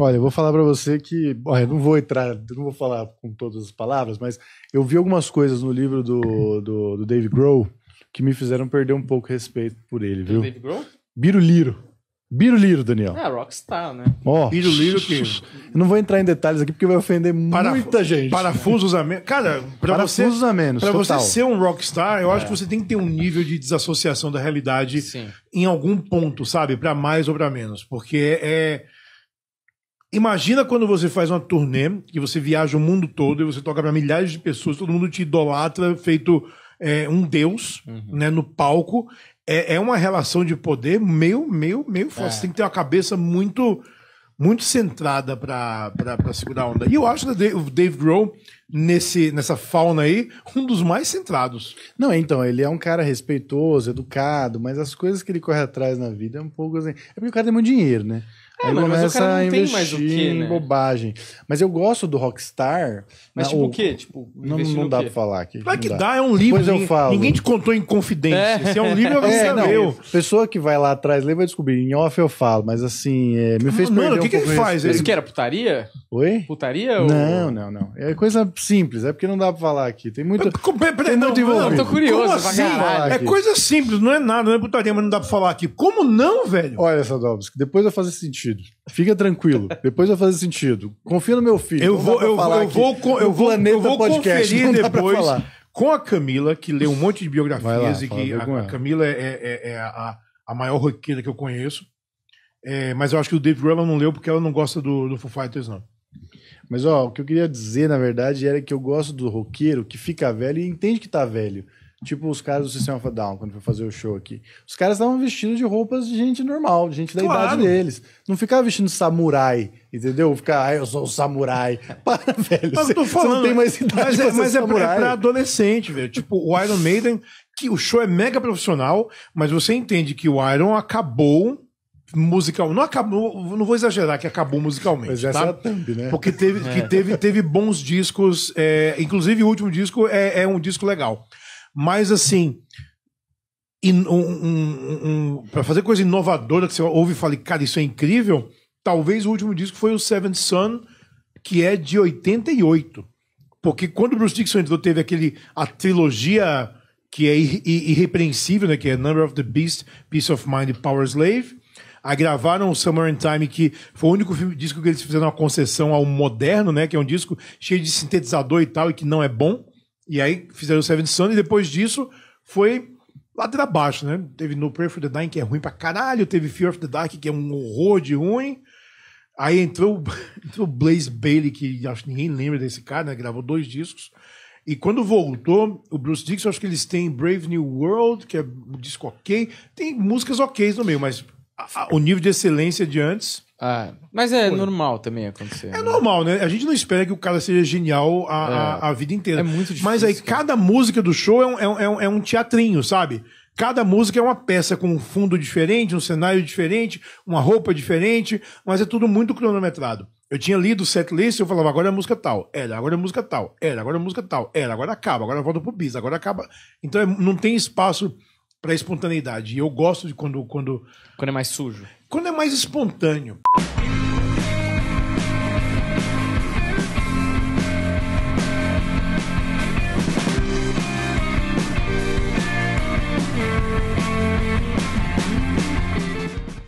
Olha, eu vou falar para você que, olha, não vou entrar, não vou falar com todas as palavras, mas eu vi algumas coisas no livro do, do, do Dave Grohl que me fizeram perder um pouco respeito por ele, viu? Dave Grohl? Biruliro. Biruliro, Daniel. É, rockstar, né? Ó, oh, Biruliro que... Eu não vou entrar em detalhes aqui porque vai ofender Paraf... muita gente. Parafusos a menos. Cara, pra Parafusos você, a menos, Pra total. você ser um rockstar, eu é. acho que você tem que ter um nível de desassociação da realidade Sim. em algum ponto, sabe? Pra mais ou pra menos. Porque é... é Imagina quando você faz uma turnê, que você viaja o mundo todo e você toca para milhares de pessoas, todo mundo te idolatra, feito é, um deus uhum. né, no palco. É, é, uma relação de poder meio, meio, meio forte. É. Você tem que ter uma cabeça muito muito centrada para segurar a onda. E eu acho o Dave Grohl, nesse, nessa fauna aí, um dos mais centrados. Não, então, ele é um cara respeitoso, educado, mas as coisas que ele corre atrás na vida é um pouco assim. É porque o cara tem muito dinheiro, né? É, mano, mas o cara não tem mais o quê, né? bobagem. Mas eu gosto do Rockstar. Mas na, né, tipo o quê? Tipo, não, não dá pra falar aqui. Claro que dá. é um livro. Depois eu falo. Ninguém te contou em confidência. É. Se é um livro, é é, você é, leu. Pessoa que vai lá atrás ler vai descobrir. Em off eu falo, mas assim, é, me fez mano, perder Mano, o que, um que ele faz? Isso que era putaria? Oi? Putaria? Ou... Não, não, não. É coisa simples. É porque não dá pra falar aqui. Tem muito. Peraí, não, não, eu tô curioso assim? É coisa simples, não é nada, não é putaria, mas não dá pra falar aqui. Como não, velho? Olha, Sadovski, depois eu fazer sentido sentido. Fica tranquilo. Depois vai fazer sentido. Confia no meu filho. Eu vou, eu, vou, eu vou, com, eu vou, eu vou podcast, conferir depois com a Camila, que lê um monte de biografias lá, e que a, a, Camila é, é, é, é a, a, maior roqueira que eu conheço. É, mas eu acho que o Dave Grohl não leu porque ela não gosta do, do Foo Fighters, não. Mas ó, o que eu queria dizer, na verdade, era que eu gosto do roqueiro que fica velho e entende que tá velho. Tipo os caras do System of Down, quando foi fazer o show aqui. Os caras estavam vestidos de roupas de gente normal, de gente da claro. idade deles. Não ficava vestindo samurai, entendeu? Ficar, ah, eu sou um samurai. Para, velho. Mas você, tô falando, não tem mais é- idade mas, é pra é, mas samurai. é pra adolescente, velho. Tipo, o Iron Maiden, que o show é mega profissional, mas você entende que o Iron acabou musical. Não acabou, não vou exagerar que acabou musicalmente. Mas é tá? essa tá? a thumb, né? Porque teve, é. que teve, teve bons discos, é, inclusive o último disco é, é um disco legal. Mas assim, um, um, um, para fazer coisa inovadora que você ouve e fala, cara, isso é incrível, talvez o último disco foi o Seventh Son, que é de 88. Porque quando o Bruce Dixon entrou, teve aquele, a trilogia que é irre irrepreensível, né? Que é Number of the Beast, Peace of Mind e Power Slave. Aí gravaram o Summer in Time, que foi o único filme, disco que eles fizeram uma concessão ao moderno, né? Que é um disco cheio de sintetizador e tal, e que não é bom. E aí fizeram o Seven Sun e depois disso foi ladeira abaixo, né? Teve No Prayer for the Dying, que é ruim pra caralho, teve Fear of the Dark, que é um horror de ruim. Aí entrou, entrou Blaze Bailey, que acho que ninguém lembra desse cara, né? Gravou dois discos. E quando voltou, o Bruce Dixon, acho que eles têm Brave New World, que é um disco ok. Tem músicas ok no meio, mas a, o nível de excelência de antes. Ah, mas é Foi. normal também acontecer. É né? normal, né? A gente não espera que o cara seja genial a, é. a, a, vida inteira. É muito difícil. Mas aí, cara. cada música do show é, é um, é, um, é um teatrinho, sabe? Cada música é uma peça com um fundo diferente, um cenário diferente, uma roupa diferente, mas é tudo muito cronometrado. Eu tinha lido o setlist e eu falava, agora é música tal, era, agora é música tal, era, agora é música tal, era, agora acaba, agora volta pro bis, agora acaba. Então é, não tem espaço para espontaneidade. E eu gosto de quando, quando. Quando é mais sujo. Quando é mais espontâneo.